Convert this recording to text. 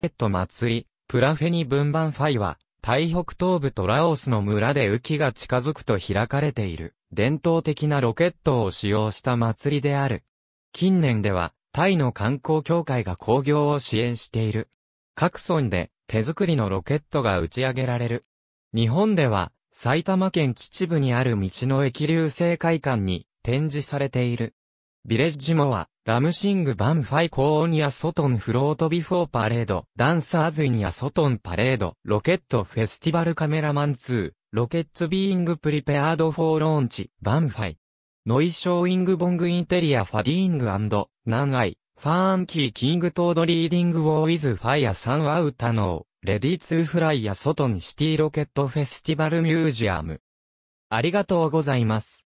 ケット祭り、プラフェニ分ンファイは、台北東部トラオスの村で雨季が近づくと開かれている、伝統的なロケットを使用した祭りである。近年では、タイの観光協会が工業を支援している。各村で手作りのロケットが打ち上げられる。日本では、埼玉県秩父にある道の駅流星会館に展示されている。ビレッジモア、ラムシングバンファイコーニアソトンフロートビフォーパレード、ダンサーズイニアソトンパレード、ロケットフェスティバルカメラマン2、ロケッツビーイングプリペアードフォーローンチ、バンファイ。ノイショーイングボングインテリアファディーングナンアイ、ファーンキーキングトードリーディングウォーイズファイアサンアウタノー、レディツーフライア・ソトンシティロケットフェスティバルミュージアム。ありがとうございます。